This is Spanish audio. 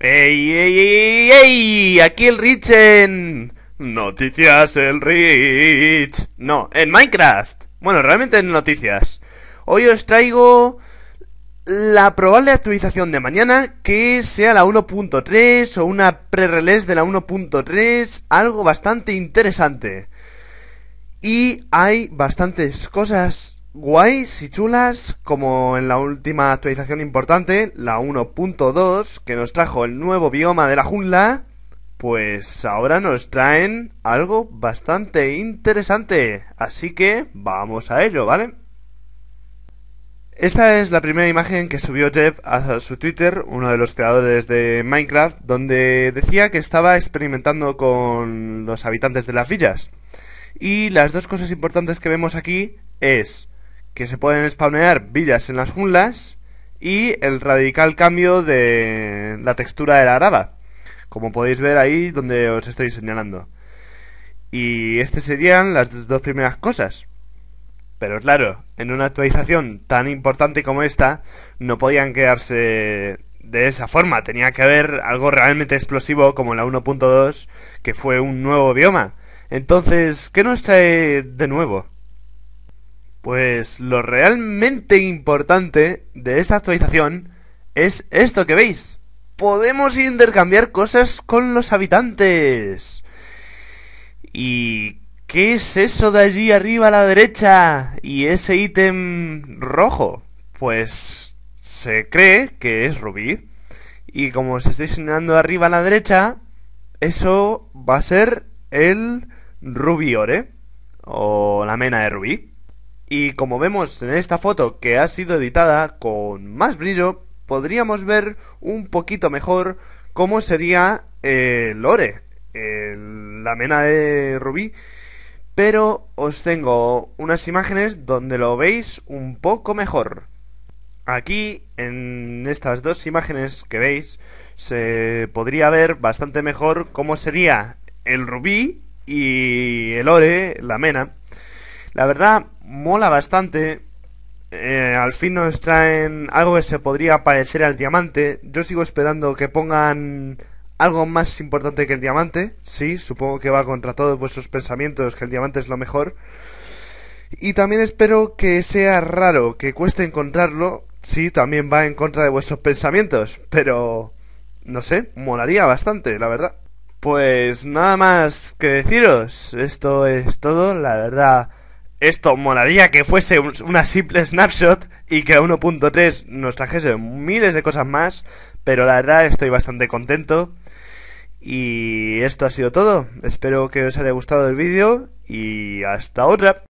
¡Ey, ey, ey, ey! Aquí el Rich en... Noticias el Rich. No, en Minecraft. Bueno, realmente en noticias. Hoy os traigo la probable actualización de mañana que sea la 1.3 o una pre-release de la 1.3, algo bastante interesante. Y hay bastantes cosas guays y chulas como en la última actualización importante, la 1.2, que nos trajo el nuevo bioma de la jungla, pues ahora nos traen algo bastante interesante. Así que vamos a ello, ¿vale? Esta es la primera imagen que subió Jeff a su Twitter, uno de los creadores de Minecraft, donde decía que estaba experimentando con los habitantes de las villas. Y las dos cosas importantes que vemos aquí es que se pueden spawnear villas en las junglas y el radical cambio de la textura de la grava, como podéis ver ahí donde os estoy señalando. Y estas serían las dos primeras cosas. Pero claro, en una actualización tan importante como esta, no podían quedarse de esa forma. Tenía que haber algo realmente explosivo como la 1.2, que fue un nuevo bioma. Entonces, ¿qué nos trae de nuevo? Pues lo realmente importante de esta actualización es esto que veis. Podemos intercambiar cosas con los habitantes. ¿Y qué es eso de allí arriba a la derecha? ¿Y ese ítem rojo? Pues se cree que es rubí. Y como os estoy señalando arriba a la derecha, eso va a ser el rubiore. O la mena de rubí. Y como vemos en esta foto que ha sido editada con más brillo, podríamos ver un poquito mejor cómo sería el eh, Lore, eh, la mena de Rubí. Pero os tengo unas imágenes donde lo veis un poco mejor. Aquí, en estas dos imágenes que veis, se podría ver bastante mejor cómo sería el rubí y el ore, la mena. La verdad mola bastante. Eh, al fin nos traen algo que se podría parecer al diamante. Yo sigo esperando que pongan algo más importante que el diamante. Sí, supongo que va contra todos vuestros pensamientos que el diamante es lo mejor. Y también espero que sea raro, que cueste encontrarlo. Sí, también va en contra de vuestros pensamientos, pero... No sé, molaría bastante, la verdad. Pues nada más que deciros. Esto es todo, la verdad. Esto molaría que fuese una simple snapshot y que a 1.3 nos trajese miles de cosas más, pero la verdad estoy bastante contento. Y esto ha sido todo. Espero que os haya gustado el vídeo y hasta otra.